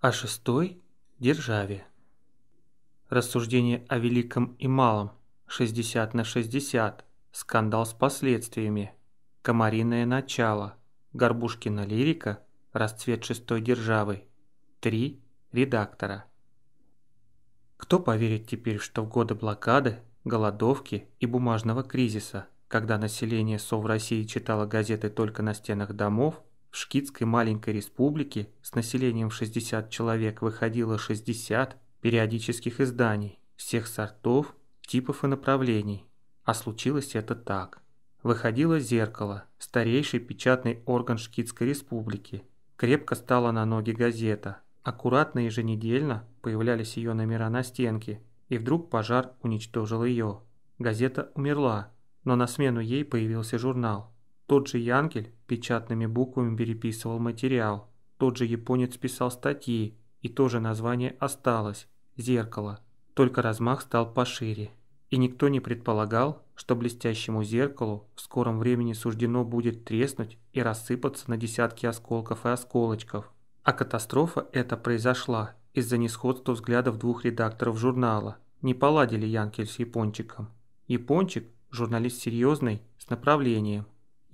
а шестой – державе. Рассуждение о великом и малом, 60 на 60, скандал с последствиями, комариное начало, горбушкина лирика, расцвет шестой державы, три редактора. Кто поверит теперь, что в годы блокады, голодовки и бумажного кризиса, когда население СОВ России читало газеты только на стенах домов, в шкитской маленькой республике с населением 60 человек выходило 60 периодических изданий всех сортов, типов и направлений. А случилось это так. Выходило «Зеркало», старейший печатный орган Шкитской республики. Крепко стала на ноги газета. Аккуратно еженедельно появлялись ее номера на стенке, и вдруг пожар уничтожил ее. Газета умерла, но на смену ей появился журнал – тот же Янгель печатными буквами переписывал материал, тот же японец писал статьи, и тоже название осталось – «Зеркало». Только размах стал пошире. И никто не предполагал, что блестящему зеркалу в скором времени суждено будет треснуть и рассыпаться на десятки осколков и осколочков. А катастрофа эта произошла из-за несходства взглядов двух редакторов журнала. Не поладили Янкель с Япончиком. Япончик – журналист серьезный, с направлением,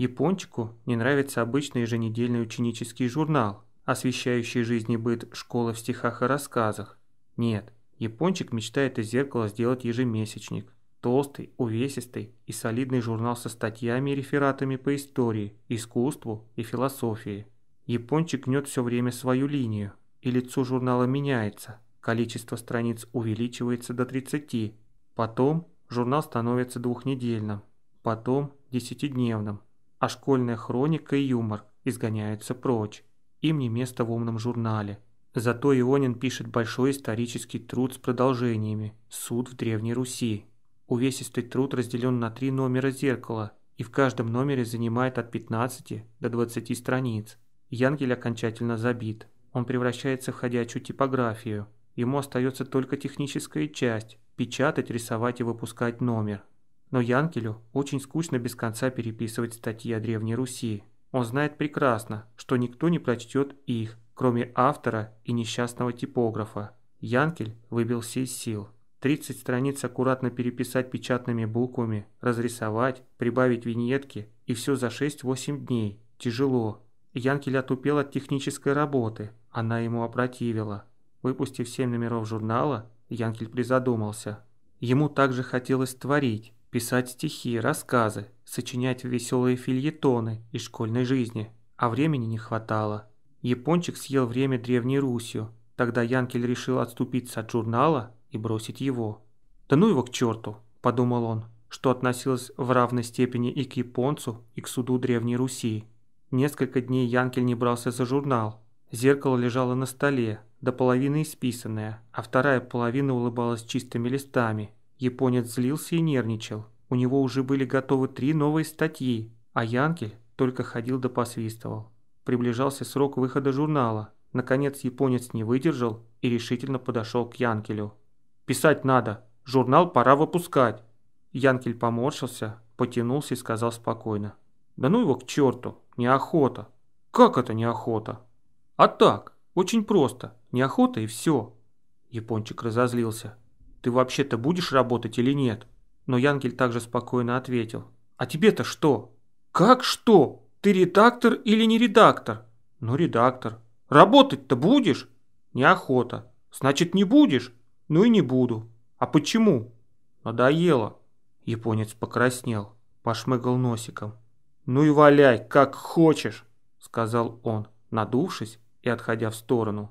Япончику не нравится обычный еженедельный ученический журнал, освещающий жизнь и быт школы в стихах и рассказах. Нет, Япончик мечтает из зеркала сделать ежемесячник. Толстый, увесистый и солидный журнал со статьями и рефератами по истории, искусству и философии. Япончик гнет все время свою линию, и лицо журнала меняется. Количество страниц увеличивается до 30. Потом журнал становится двухнедельным, потом десятидневным, а школьная хроника и юмор изгоняются прочь. Им не место в умном журнале. Зато Ионин пишет большой исторический труд с продолжениями «Суд в Древней Руси». Увесистый труд разделен на три номера зеркала и в каждом номере занимает от 15 до 20 страниц. Янгель окончательно забит. Он превращается в ходячую типографию. Ему остается только техническая часть – печатать, рисовать и выпускать номер – но Янкелю очень скучно без конца переписывать статьи о Древней Руси. Он знает прекрасно, что никто не прочтет их, кроме автора и несчастного типографа. Янкель выбился из сил. 30 страниц аккуратно переписать печатными буквами, разрисовать, прибавить виньетки и все за 6-8 дней. Тяжело. Янкель отупел от технической работы. Она ему опротивила. Выпустив 7 номеров журнала, Янкель призадумался. Ему также хотелось творить, писать стихи, рассказы, сочинять веселые фильетоны из школьной жизни, а времени не хватало. Япончик съел время Древней Русью, тогда Янкель решил отступиться от журнала и бросить его. «Да ну его к черту!» – подумал он, что относилось в равной степени и к японцу, и к суду Древней Руси. Несколько дней Янкель не брался за журнал. Зеркало лежало на столе, до половины исписанное, а вторая половина улыбалась чистыми листами – Японец злился и нервничал. У него уже были готовы три новые статьи, а Янкель только ходил да посвистывал. Приближался срок выхода журнала. Наконец японец не выдержал и решительно подошел к Янкелю. «Писать надо! Журнал пора выпускать!» Янкель поморщился, потянулся и сказал спокойно. «Да ну его к черту! Неохота!» «Как это неохота?» «А так, очень просто. Неохота и все!» Япончик разозлился ты вообще-то будешь работать или нет?» Но Янгель также спокойно ответил. «А тебе-то что?» «Как что? Ты редактор или не редактор?» «Ну, редактор». «Работать-то будешь?» «Неохота». «Значит, не будешь?» «Ну и не буду». «А почему?» «Надоело». Японец покраснел, пошмыгал носиком. «Ну и валяй, как хочешь», — сказал он, надувшись и отходя в сторону.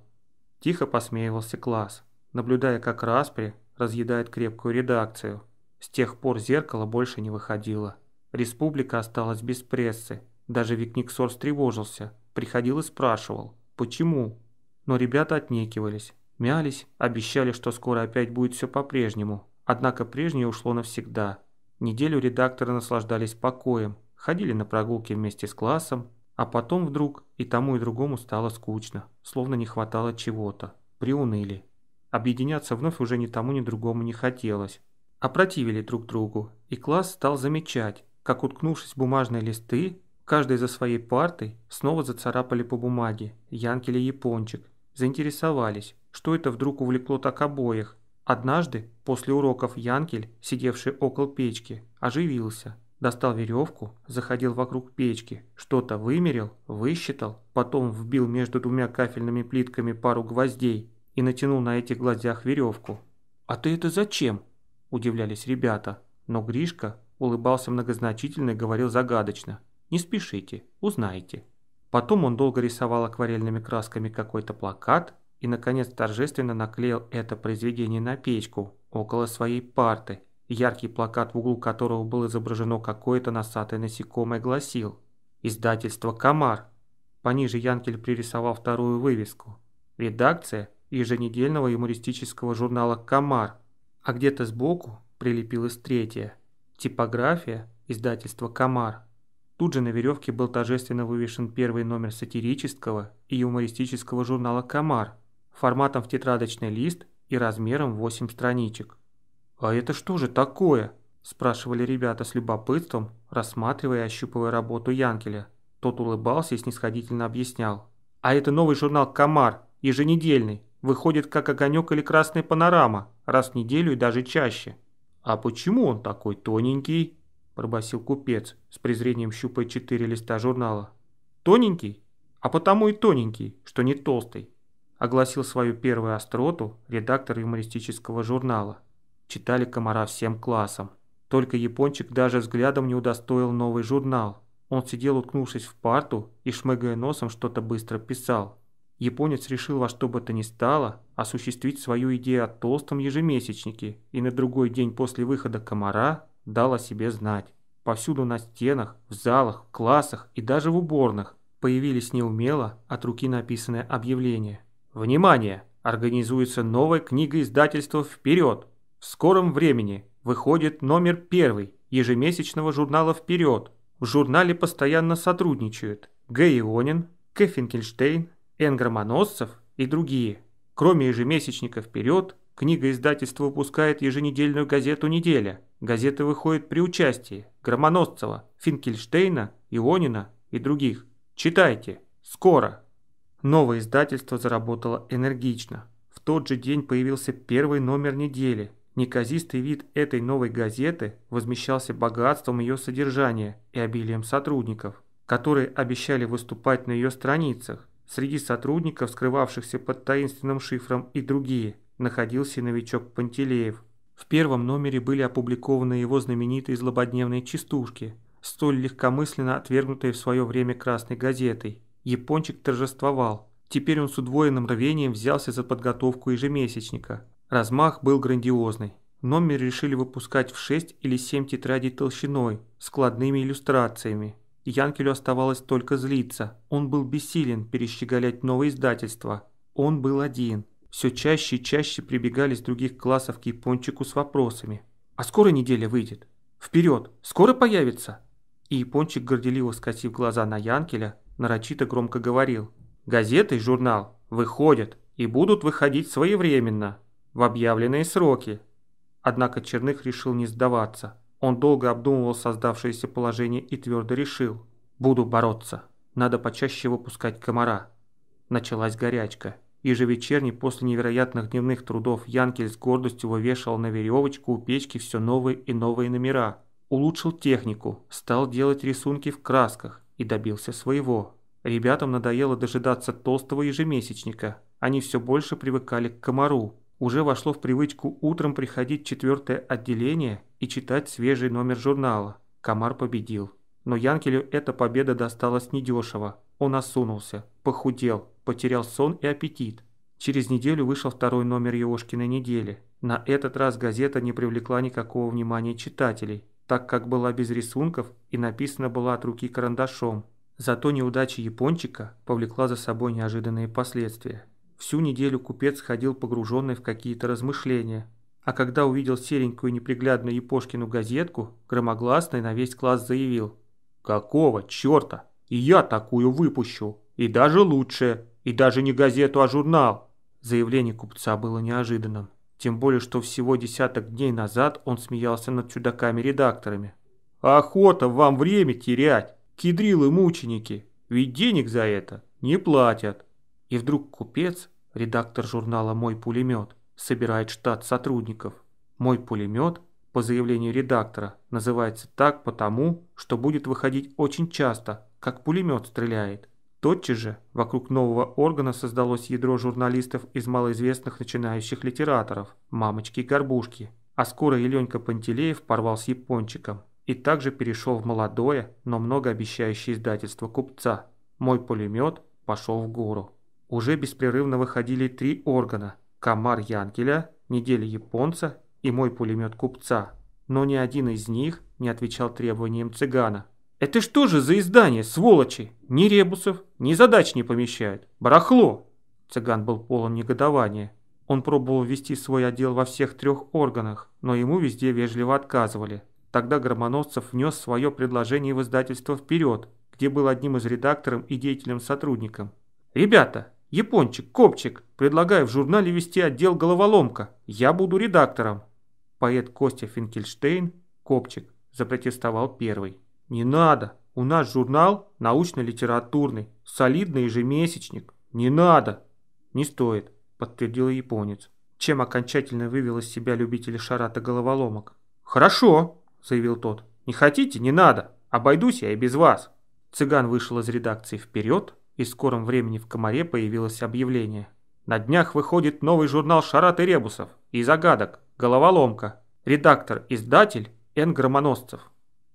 Тихо посмеивался класс, наблюдая, как Распри разъедает крепкую редакцию. С тех пор зеркало больше не выходило. Республика осталась без прессы. Даже Викниксор встревожился, приходил и спрашивал, почему. Но ребята отнекивались, мялись, обещали, что скоро опять будет все по-прежнему. Однако прежнее ушло навсегда. Неделю редакторы наслаждались покоем, ходили на прогулки вместе с классом, а потом вдруг и тому и другому стало скучно, словно не хватало чего-то. Приуныли. Объединяться вновь уже ни тому, ни другому не хотелось. Опротивили друг другу, и класс стал замечать, как, уткнувшись в бумажные листы, каждый за своей партой снова зацарапали по бумаге Янки или Япончик. Заинтересовались, что это вдруг увлекло так обоих. Однажды, после уроков, Янкель, сидевший около печки, оживился. Достал веревку, заходил вокруг печки, что-то вымерил, высчитал, потом вбил между двумя кафельными плитками пару гвоздей и натянул на этих глазях веревку. «А ты это зачем?» – удивлялись ребята, но Гришка улыбался многозначительно и говорил загадочно. «Не спешите, узнаете». Потом он долго рисовал акварельными красками какой-то плакат и, наконец, торжественно наклеил это произведение на печку около своей парты, яркий плакат, в углу которого было изображено какое-то носатое насекомое, гласил «Издательство «Комар». Пониже Янкель пририсовал вторую вывеску. Редакция еженедельного юмористического журнала «Комар», а где-то сбоку прилепилась третья – типография издательства «Комар». Тут же на веревке был торжественно вывешен первый номер сатирического и юмористического журнала «Комар» форматом в тетрадочный лист и размером 8 страничек. «А это что же такое?» – спрашивали ребята с любопытством, рассматривая и ощупывая работу Янкеля. Тот улыбался и снисходительно объяснял. «А это новый журнал «Комар», еженедельный, Выходит, как огонек или красная панорама, раз в неделю и даже чаще. «А почему он такой тоненький?» – пробасил купец, с презрением щупая четыре листа журнала. «Тоненький? А потому и тоненький, что не толстый», – огласил свою первую остроту редактор юмористического журнала. Читали комара всем классом. Только Япончик даже взглядом не удостоил новый журнал. Он сидел, уткнувшись в парту и, шмыгая носом, что-то быстро писал японец решил во что бы то ни стало осуществить свою идею о толстом ежемесячнике и на другой день после выхода комара дал о себе знать. Повсюду на стенах, в залах, классах и даже в уборных появились неумело от руки написанное объявление. «Внимание! Организуется новая книга издательства «Вперед!» В скором времени выходит номер первый ежемесячного журнала «Вперед!». В журнале постоянно сотрудничают Гэй Ионин, Кефинкельштейн, Энгромоносцев и другие. Кроме ежемесячника «Вперед», книга издательства выпускает еженедельную газету «Неделя». Газета выходит при участии Громоносцева, Финкельштейна, Ионина и других. Читайте! Скоро! Новое издательство заработало энергично. В тот же день появился первый номер недели. Неказистый вид этой новой газеты возмещался богатством ее содержания и обилием сотрудников, которые обещали выступать на ее страницах, Среди сотрудников, скрывавшихся под таинственным шифром, и другие находился новичок Пантелеев. В первом номере были опубликованы его знаменитые злободневные частушки, столь легкомысленно отвергнутые в свое время красной газетой. Япончик торжествовал. Теперь он с удвоенным рвением взялся за подготовку ежемесячника. Размах был грандиозный. Номер решили выпускать в 6 или 7 тетрадей толщиной, складными иллюстрациями. Янкелю оставалось только злиться. Он был бессилен перещеголять новое издательство. Он был один. Все чаще и чаще прибегали с других классов к Япончику с вопросами. «А скоро неделя выйдет? Вперед! Скоро появится?» И Япончик, горделиво скосив глаза на Янкеля, нарочито громко говорил. «Газеты и журнал выходят и будут выходить своевременно, в объявленные сроки». Однако Черных решил не сдаваться – он долго обдумывал создавшееся положение и твердо решил. «Буду бороться. Надо почаще выпускать комара». Началась горячка. Ежевечерний после невероятных дневных трудов Янкель с гордостью вывешивал на веревочку у печки все новые и новые номера. Улучшил технику, стал делать рисунки в красках и добился своего. Ребятам надоело дожидаться толстого ежемесячника. Они все больше привыкали к комару, уже вошло в привычку утром приходить в четвертое отделение и читать свежий номер журнала. Комар победил. Но Янкелю эта победа досталась недешево. Он осунулся, похудел, потерял сон и аппетит. Через неделю вышел второй номер Еошкиной недели. На этот раз газета не привлекла никакого внимания читателей, так как была без рисунков и написана была от руки карандашом. Зато неудача Япончика повлекла за собой неожиданные последствия. Всю неделю купец ходил погруженный в какие-то размышления. А когда увидел серенькую неприглядную Япошкину газетку, громогласно на весь класс заявил. «Какого черта? И я такую выпущу! И даже лучше! И даже не газету, а журнал!» Заявление купца было неожиданным. Тем более, что всего десяток дней назад он смеялся над чудаками-редакторами. «Охота вам время терять! Кедрилы-мученики! Ведь денег за это не платят!» И вдруг купец, редактор журнала «Мой пулемет» собирает штат сотрудников. «Мой пулемет» по заявлению редактора называется так потому, что будет выходить очень часто, как пулемет стреляет. Тотчас же вокруг нового органа создалось ядро журналистов из малоизвестных начинающих литераторов «Мамочки и горбушки», а скоро и Пантелеев порвал с япончиком и также перешел в молодое, но многообещающее издательство купца. Мой пулемет пошел в гору уже беспрерывно выходили три органа – комар Янкеля, неделя японца и мой пулемет купца. Но ни один из них не отвечал требованиям цыгана. «Это что же за издание, сволочи? Ни ребусов, ни задач не помещают. Барахло!» Цыган был полон негодования. Он пробовал вести свой отдел во всех трех органах, но ему везде вежливо отказывали. Тогда Громоносцев внес свое предложение в издательство «Вперед», где был одним из редактором и деятелем-сотрудником. «Ребята, «Япончик, копчик, предлагаю в журнале вести отдел «Головоломка». Я буду редактором». Поэт Костя Финкельштейн, копчик, запротестовал первый. «Не надо. У нас журнал научно-литературный, солидный ежемесячник. Не надо». «Не стоит», — подтвердил японец. Чем окончательно вывел из себя любители шарата головоломок. «Хорошо», — заявил тот. «Не хотите, не надо. Обойдусь я и без вас». Цыган вышел из редакции вперед, и в скором времени в «Комаре» появилось объявление. На днях выходит новый журнал «Шарат и Ребусов» и «Загадок», «Головоломка», редактор-издатель Н. Громоносцев.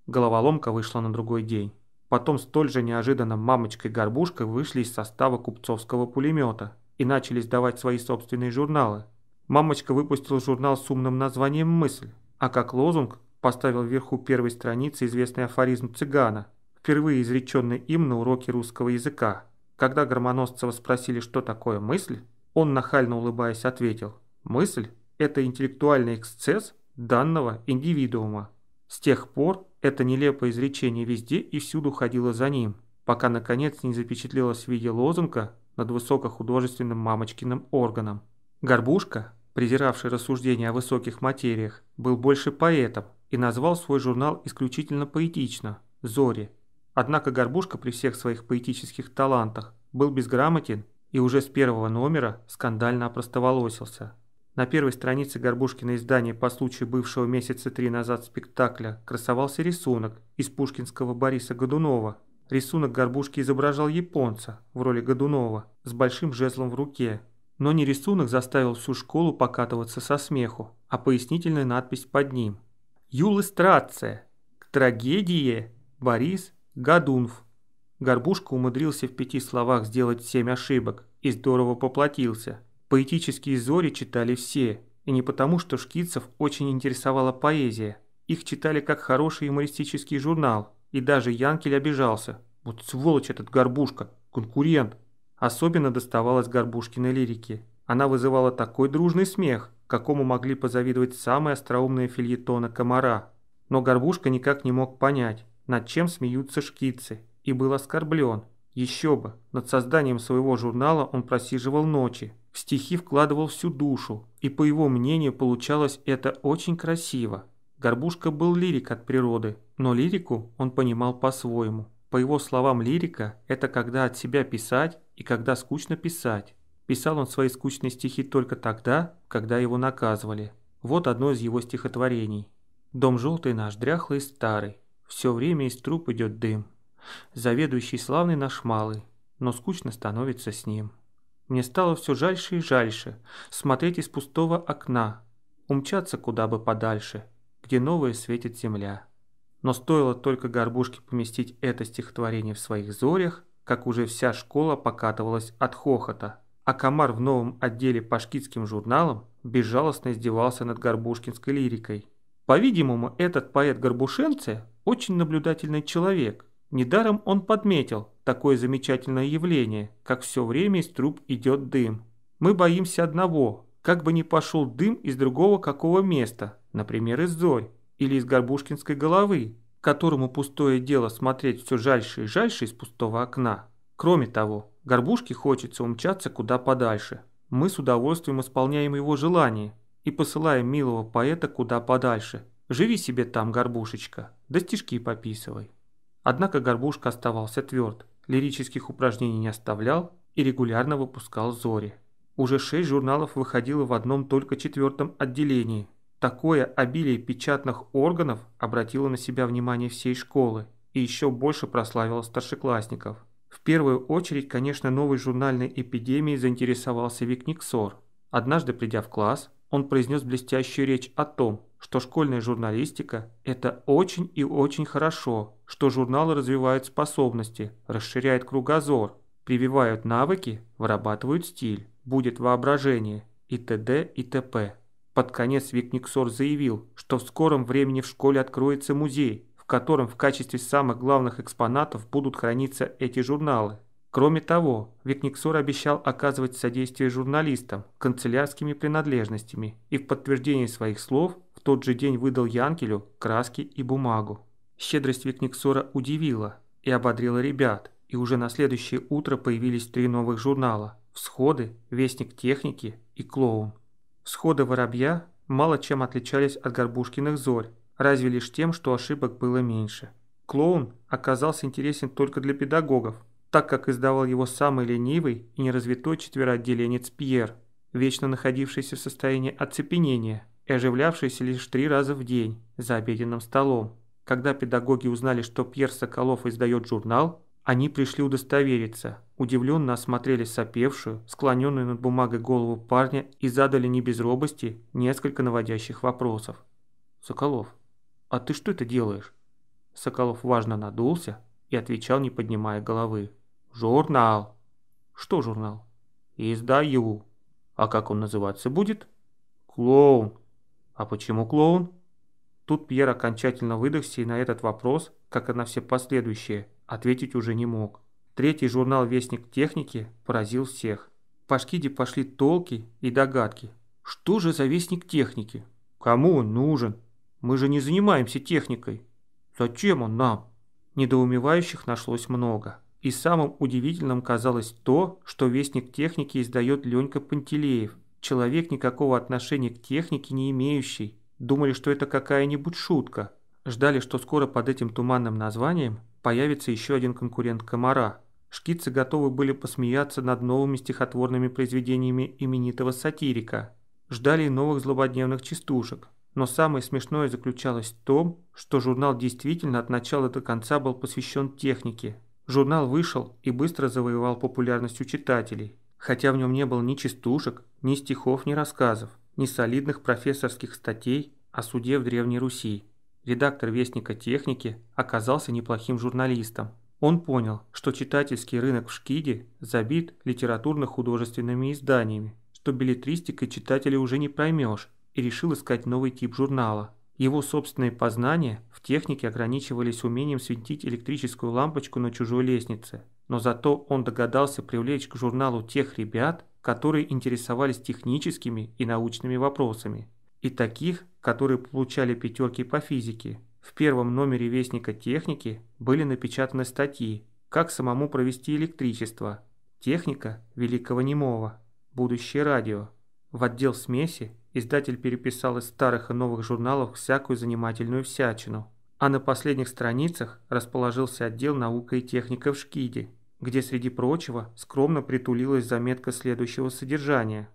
Головоломка вышла на другой день. Потом столь же неожиданно мамочкой-горбушкой вышли из состава купцовского пулемета и начали сдавать свои собственные журналы. Мамочка выпустил журнал с умным названием «Мысль», а как лозунг поставил вверху первой страницы известный афоризм цыгана, впервые изреченный им на уроке русского языка. Когда Громоносцева спросили, что такое мысль, он, нахально улыбаясь, ответил «Мысль – это интеллектуальный эксцесс данного индивидуума». С тех пор это нелепое изречение везде и всюду ходило за ним, пока наконец не запечатлелось в виде лозунга над высокохудожественным мамочкиным органом. Горбушка, презиравший рассуждения о высоких материях, был больше поэтом и назвал свой журнал исключительно поэтично – «Зори», Однако Горбушка при всех своих поэтических талантах был безграмотен и уже с первого номера скандально опростоволосился. На первой странице Горбушкина издания по случаю бывшего месяца три назад спектакля красовался рисунок из пушкинского Бориса Годунова. Рисунок Горбушки изображал японца в роли Годунова с большим жезлом в руке. Но не рисунок заставил всю школу покатываться со смеху, а пояснительная надпись под ним. «Юлыстрация! К трагедии! Борис Гадунф. Горбушка умудрился в пяти словах сделать семь ошибок и здорово поплатился. Поэтические зори читали все, и не потому, что шкицев очень интересовала поэзия. Их читали как хороший юмористический журнал, и даже Янкель обижался. Вот сволочь этот Горбушка, конкурент. Особенно доставалось Горбушкиной лирике. Она вызывала такой дружный смех, какому могли позавидовать самые остроумные фильетона комара. Но Горбушка никак не мог понять, над чем смеются шкицы, и был оскорблен. Еще бы, над созданием своего журнала он просиживал ночи, в стихи вкладывал всю душу, и по его мнению получалось это очень красиво. Горбушка был лирик от природы, но лирику он понимал по-своему. По его словам, лирика – это когда от себя писать и когда скучно писать. Писал он свои скучные стихи только тогда, когда его наказывали. Вот одно из его стихотворений. «Дом желтый наш, дряхлый старый, все время из труб идет дым. Заведующий славный наш малый, но скучно становится с ним. Мне стало все жальше и жальше смотреть из пустого окна, умчаться куда бы подальше, где новая светит земля. Но стоило только горбушке поместить это стихотворение в своих зорях, как уже вся школа покатывалась от хохота, а комар в новом отделе по шкитским журналам безжалостно издевался над горбушкинской лирикой. По-видимому, этот поэт Горбушенце очень наблюдательный человек. Недаром он подметил такое замечательное явление, как все время из труб идет дым. Мы боимся одного, как бы ни пошел дым из другого какого места, например, из Зорь или из Горбушкинской головы, которому пустое дело смотреть все жальше и жальше из пустого окна. Кроме того, Горбушке хочется умчаться куда подальше. Мы с удовольствием исполняем его желание и посылаем милого поэта куда подальше – Живи себе там, горбушечка, да стишки пописывай. Однако горбушка оставался тверд, лирических упражнений не оставлял и регулярно выпускал «Зори». Уже шесть журналов выходило в одном только четвертом отделении. Такое обилие печатных органов обратило на себя внимание всей школы и еще больше прославило старшеклассников. В первую очередь, конечно, новой журнальной эпидемией заинтересовался Викниксор. Однажды, придя в класс, он произнес блестящую речь о том, что школьная журналистика – это очень и очень хорошо, что журналы развивают способности, расширяют кругозор, прививают навыки, вырабатывают стиль, будет воображение и т.д. и т.п. Под конец Викниксор заявил, что в скором времени в школе откроется музей, в котором в качестве самых главных экспонатов будут храниться эти журналы. Кроме того, Викниксор обещал оказывать содействие журналистам, канцелярскими принадлежностями, и в подтверждении своих слов – тот же день выдал Янкелю краски и бумагу. Щедрость Викниксора удивила и ободрила ребят, и уже на следующее утро появились три новых журнала «Всходы», «Вестник техники» и «Клоун». Всходы «Воробья» мало чем отличались от горбушкиных «Зорь», разве лишь тем, что ошибок было меньше. «Клоун» оказался интересен только для педагогов, так как издавал его самый ленивый и неразвитой четвероотделенец Пьер, вечно находившийся в состоянии оцепенения – и оживлявшийся лишь три раза в день за обеденным столом. Когда педагоги узнали, что Пьер Соколов издает журнал, они пришли удостовериться, удивленно осмотрели сопевшую, склоненную над бумагой голову парня и задали не без робости несколько наводящих вопросов. «Соколов, а ты что это делаешь?» Соколов важно надулся и отвечал, не поднимая головы. «Журнал». «Что журнал?» «Издаю». «А как он называться будет?» «Клоун». «А почему клоун?» Тут Пьер окончательно выдохся и на этот вопрос, как и на все последующие, ответить уже не мог. Третий журнал «Вестник техники» поразил всех. По Шкиде пошли толки и догадки. Что же за «Вестник техники»? Кому он нужен? Мы же не занимаемся техникой. Зачем он нам? Недоумевающих нашлось много. И самым удивительным казалось то, что «Вестник техники» издает Ленька Пантелеев – Человек, никакого отношения к технике не имеющий. Думали, что это какая-нибудь шутка. Ждали, что скоро под этим туманным названием появится еще один конкурент комара. Шкицы готовы были посмеяться над новыми стихотворными произведениями именитого сатирика. Ждали новых злободневных частушек. Но самое смешное заключалось в том, что журнал действительно от начала до конца был посвящен технике. Журнал вышел и быстро завоевал популярность у читателей хотя в нем не было ни частушек, ни стихов, ни рассказов, ни солидных профессорских статей о суде в Древней Руси. Редактор Вестника техники оказался неплохим журналистом. Он понял, что читательский рынок в Шкиде забит литературно-художественными изданиями, что билетристикой читателя уже не проймешь, и решил искать новый тип журнала. Его собственные познания в технике ограничивались умением светить электрическую лампочку на чужой лестнице – но зато он догадался привлечь к журналу тех ребят, которые интересовались техническими и научными вопросами, и таких, которые получали пятерки по физике. В первом номере Вестника техники были напечатаны статьи «Как самому провести электричество», «Техника великого немого», «Будущее радио». В отдел смеси издатель переписал из старых и новых журналов всякую занимательную всячину – а на последних страницах расположился отдел наука и техника в Шкиде, где среди прочего скромно притулилась заметка следующего содержания.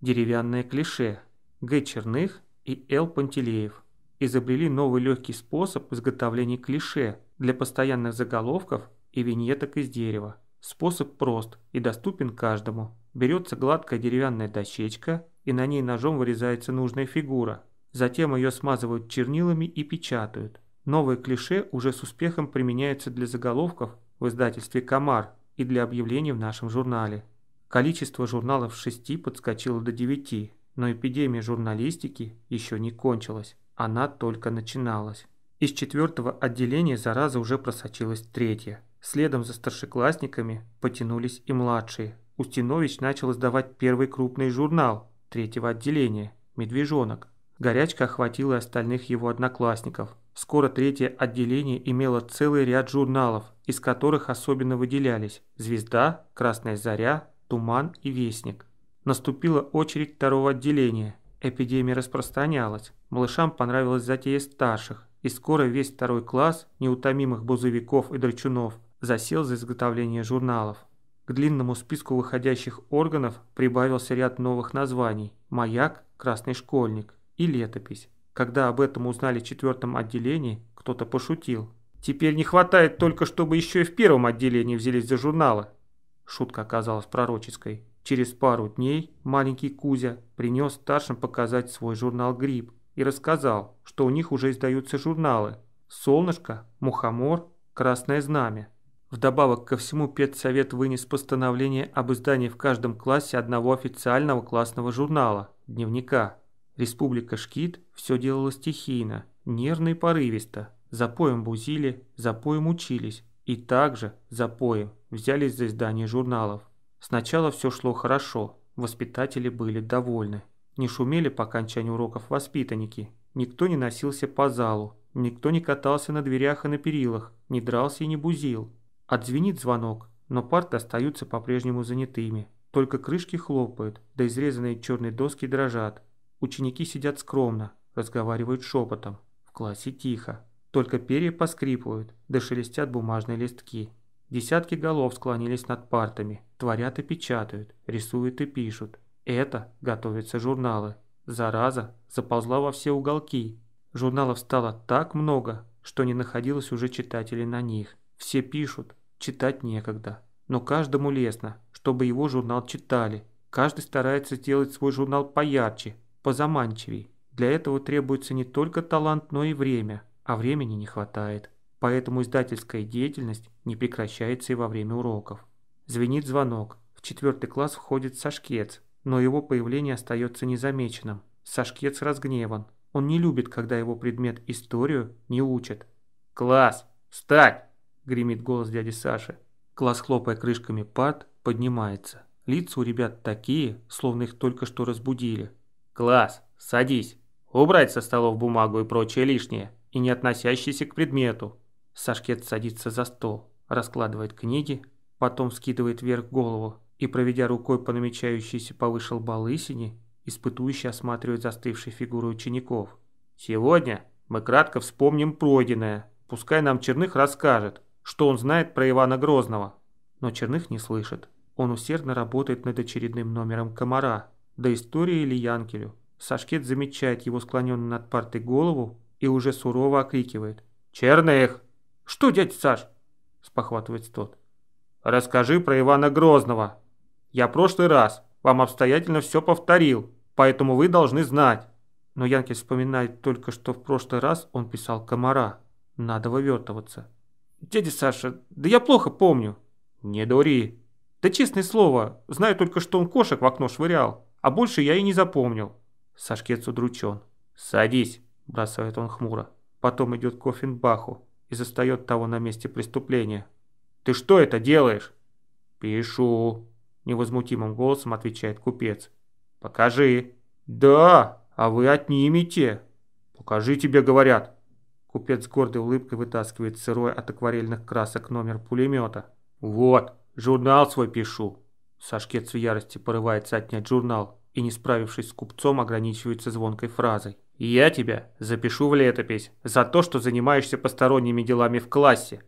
Деревянное клише. Г. Черных и Л. Пантелеев изобрели новый легкий способ изготовления клише для постоянных заголовков и виньеток из дерева. Способ прост и доступен каждому. Берется гладкая деревянная дощечка и на ней ножом вырезается нужная фигура. Затем ее смазывают чернилами и печатают. Новое клише уже с успехом применяется для заголовков в издательстве «Комар» и для объявлений в нашем журнале. Количество журналов с 6 подскочило до девяти, но эпидемия журналистики еще не кончилась, она только начиналась. Из четвертого отделения зараза уже просочилась третья. Следом за старшеклассниками потянулись и младшие. Устинович начал издавать первый крупный журнал третьего отделения «Медвежонок». Горячка охватила остальных его одноклассников – Скоро третье отделение имело целый ряд журналов, из которых особенно выделялись «Звезда», «Красная заря», «Туман» и «Вестник». Наступила очередь второго отделения. Эпидемия распространялась. Малышам понравилась затея старших, и скоро весь второй класс неутомимых бузовиков и драчунов засел за изготовление журналов. К длинному списку выходящих органов прибавился ряд новых названий – «Маяк», «Красный школьник» и «Летопись». Когда об этом узнали в четвертом отделении, кто-то пошутил. «Теперь не хватает только, чтобы еще и в первом отделении взялись за журналы». Шутка оказалась пророческой. Через пару дней маленький Кузя принес старшим показать свой журнал «Гриб» и рассказал, что у них уже издаются журналы «Солнышко», «Мухомор», «Красное знамя». Вдобавок ко всему педсовет вынес постановление об издании в каждом классе одного официального классного журнала – дневника. Республика Шкит все делалось стихийно, нервно и порывисто. Запоем бузили, запоем учились. И также запоем взялись за издание журналов. Сначала все шло хорошо, воспитатели были довольны. Не шумели по окончанию уроков воспитанники, никто не носился по залу, никто не катался на дверях и на перилах, не дрался и не бузил. Отзвенит звонок, но парты остаются по-прежнему занятыми. Только крышки хлопают, да изрезанные черные доски дрожат. Ученики сидят скромно, разговаривают шепотом. В классе тихо. Только перья поскрипывают, да шелестят бумажные листки. Десятки голов склонились над партами, творят и печатают, рисуют и пишут. Это готовятся журналы. Зараза заползла во все уголки. Журналов стало так много, что не находилось уже читателей на них. Все пишут, читать некогда. Но каждому лестно, чтобы его журнал читали. Каждый старается сделать свой журнал поярче, позаманчивей. Для этого требуется не только талант, но и время, а времени не хватает. Поэтому издательская деятельность не прекращается и во время уроков. Звенит звонок. В четвертый класс входит Сашкец, но его появление остается незамеченным. Сашкец разгневан. Он не любит, когда его предмет историю не учат. «Класс! Встать!» – гремит голос дяди Саши. Класс, хлопая крышками парт, поднимается. Лица у ребят такие, словно их только что разбудили. «Класс, садись!» Убрать со столов бумагу и прочее лишнее, и не относящееся к предмету. Сашкет садится за стол, раскладывает книги, потом скидывает вверх голову и, проведя рукой по намечающейся повыше лба лысине, испытующе осматривает застывшие фигуры учеников. «Сегодня мы кратко вспомним пройденное. Пускай нам Черных расскажет, что он знает про Ивана Грозного». Но Черных не слышит. Он усердно работает над очередным номером комара, до истории Ильянкелю, Сашкет замечает его склоненную над партой голову и уже сурово окрикивает. «Черных!» «Что, дядя Саш?» – спохватывается тот. «Расскажи про Ивана Грозного. Я прошлый раз вам обстоятельно все повторил, поэтому вы должны знать». Но Янки вспоминает только, что в прошлый раз он писал комара. Надо вывертываться. «Дядя Саша, да я плохо помню». «Не дури». «Да честное слово, знаю только, что он кошек в окно швырял, а больше я и не запомнил». Сашкец удручен. «Садись!» – бросает он хмуро. Потом идет к Оффенбаху и застает того на месте преступления. «Ты что это делаешь?» «Пишу», – невозмутимым голосом отвечает купец. «Покажи». «Да, а вы отнимите. «Покажи тебе, говорят». Купец с гордой улыбкой вытаскивает сырой от акварельных красок номер пулемета. «Вот, журнал свой пишу». Сашкец в ярости порывается отнять журнал и, не справившись с купцом, ограничивается звонкой фразой. «Я тебя запишу в летопись за то, что занимаешься посторонними делами в классе».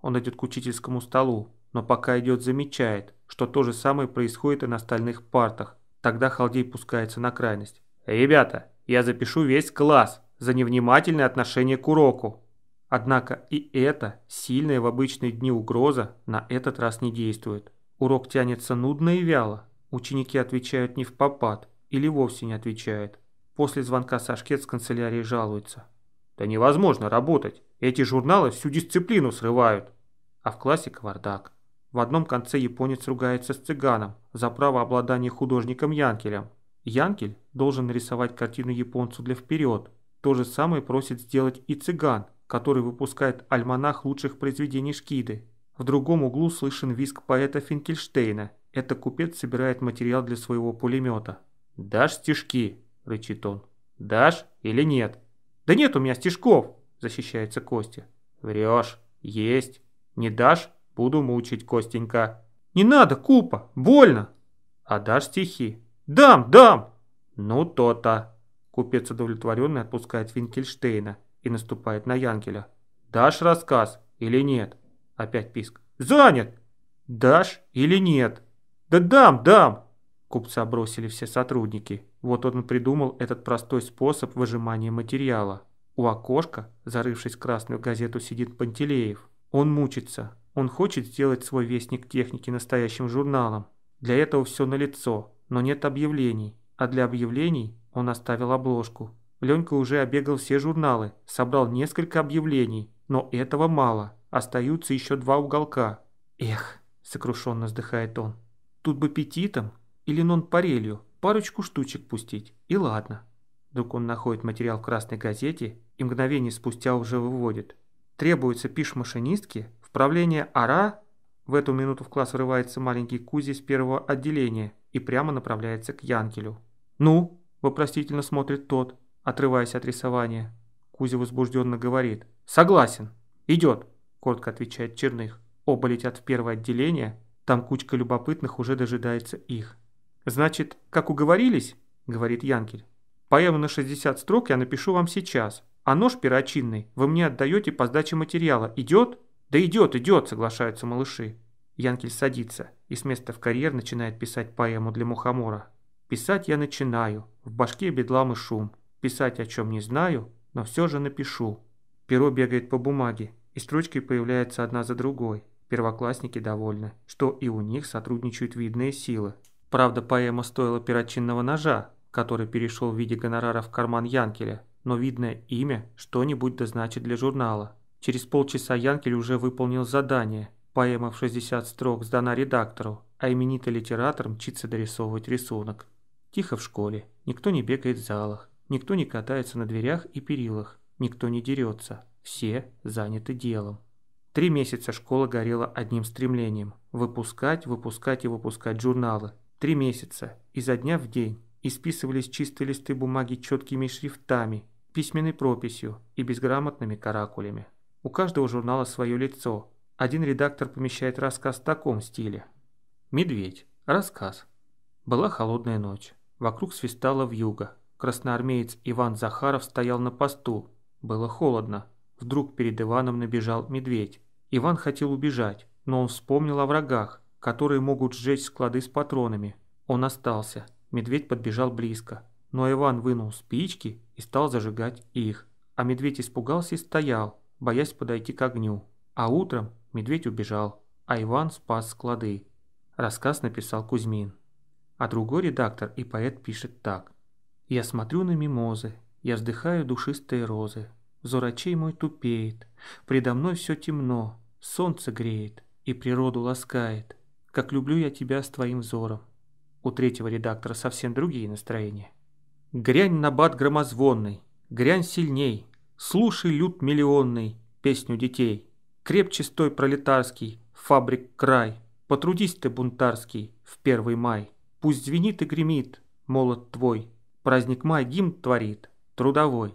Он идет к учительскому столу, но пока идет, замечает, что то же самое происходит и на остальных партах. Тогда Халдей пускается на крайность. «Ребята, я запишу весь класс за невнимательное отношение к уроку». Однако и это, сильная в обычные дни угроза, на этот раз не действует. Урок тянется нудно и вяло, Ученики отвечают не в попад или вовсе не отвечают. После звонка Сашкет с канцелярии жалуется. «Да невозможно работать. Эти журналы всю дисциплину срывают». А в классе кавардак. В одном конце японец ругается с цыганом за право обладания художником Янкелем. Янкель должен нарисовать картину японцу для вперед. То же самое просит сделать и цыган, который выпускает альманах лучших произведений Шкиды. В другом углу слышен визг поэта Финкельштейна – это купец собирает материал для своего пулемета. «Дашь стежки, рычит он. «Дашь или нет?» «Да нет у меня стежков, защищается Костя. «Врешь. Есть. Не дашь – буду мучить, Костенька». «Не надо, Купа! Больно!» «А дашь стихи?» «Дам, дам!» «Ну то-то!» Купец удовлетворенный отпускает Винкельштейна и наступает на Янкеля. «Дашь рассказ или нет?» Опять писк. «Занят!» «Дашь или нет?» «Да дам, дам!» Купца бросили все сотрудники. Вот он придумал этот простой способ выжимания материала. У окошка, зарывшись в красную газету, сидит Пантелеев. Он мучится. Он хочет сделать свой вестник техники настоящим журналом. Для этого все налицо, но нет объявлений. А для объявлений он оставил обложку. Ленька уже обегал все журналы, собрал несколько объявлений, но этого мало. Остаются еще два уголка. «Эх», — сокрушенно вздыхает он, Тут бы петитом или нон-парелью парочку штучек пустить, и ладно. Вдруг он находит материал в красной газете и мгновение спустя уже выводит. Требуется пиш-машинистке вправление ара. В эту минуту в класс врывается маленький Кузи с первого отделения и прямо направляется к Янкелю. «Ну?» – вопросительно смотрит тот, отрываясь от рисования. Кузя возбужденно говорит. «Согласен. Идет», – коротко отвечает Черных. Оба летят в первое отделение – там кучка любопытных уже дожидается их. «Значит, как уговорились?» – говорит Янкель. «Поэму на 60 строк я напишу вам сейчас, а нож перочинный вы мне отдаете по сдаче материала. Идет?» «Да идет, идет!» – соглашаются малыши. Янкель садится и с места в карьер начинает писать поэму для мухомора. «Писать я начинаю, в башке бедлам и шум. Писать о чем не знаю, но все же напишу». Перо бегает по бумаге, и строчки появляются одна за другой. Первоклассники довольны, что и у них сотрудничают видные силы. Правда, поэма стоила перочинного ножа, который перешел в виде гонорара в карман Янкеля, но видное имя что-нибудь дозначит для журнала. Через полчаса Янкель уже выполнил задание. Поэма в 60 строк сдана редактору, а именитый литератор мчится дорисовывать рисунок. Тихо в школе, никто не бегает в залах, никто не катается на дверях и перилах, никто не дерется, все заняты делом. Три месяца школа горела одним стремлением – выпускать, выпускать и выпускать журналы. Три месяца, изо дня в день, исписывались чистые листы бумаги четкими шрифтами, письменной прописью и безграмотными каракулями. У каждого журнала свое лицо. Один редактор помещает рассказ в таком стиле. «Медведь. Рассказ». Была холодная ночь. Вокруг свистала вьюга. Красноармеец Иван Захаров стоял на посту. Было холодно. Вдруг перед Иваном набежал медведь. Иван хотел убежать, но он вспомнил о врагах, которые могут сжечь склады с патронами. Он остался. Медведь подбежал близко. Но Иван вынул спички и стал зажигать их. А медведь испугался и стоял, боясь подойти к огню. А утром медведь убежал, а Иван спас склады. Рассказ написал Кузьмин. А другой редактор и поэт пишет так. «Я смотрю на мимозы, я вздыхаю душистые розы, взор очей мой тупеет, предо мной все темно, солнце греет и природу ласкает. Как люблю я тебя с твоим взором. У третьего редактора совсем другие настроения. Грянь на бат громозвонный, грянь сильней, слушай лют миллионный, песню детей. Крепче стой пролетарский, фабрик край, потрудись ты бунтарский в первый май. Пусть звенит и гремит молот твой, праздник май гимн творит, трудовой.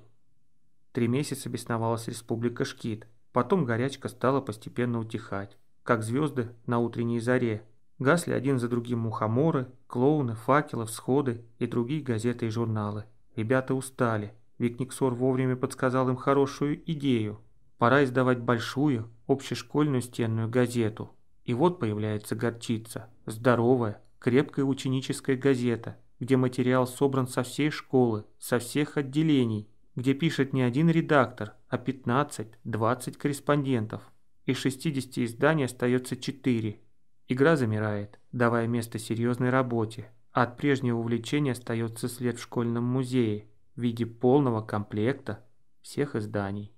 Три месяца бесновалась республика Шкит. Потом горячка стала постепенно утихать, как звезды на утренней заре. Гасли один за другим мухоморы, клоуны, факелы, всходы и другие газеты и журналы. Ребята устали. Викниксор вовремя подсказал им хорошую идею. Пора издавать большую, общешкольную стенную газету. И вот появляется горчица. Здоровая, крепкая ученическая газета, где материал собран со всей школы, со всех отделений – где пишет не один редактор, а 15-20 корреспондентов. Из 60 изданий остается 4. Игра замирает, давая место серьезной работе, а от прежнего увлечения остается след в школьном музее в виде полного комплекта всех изданий.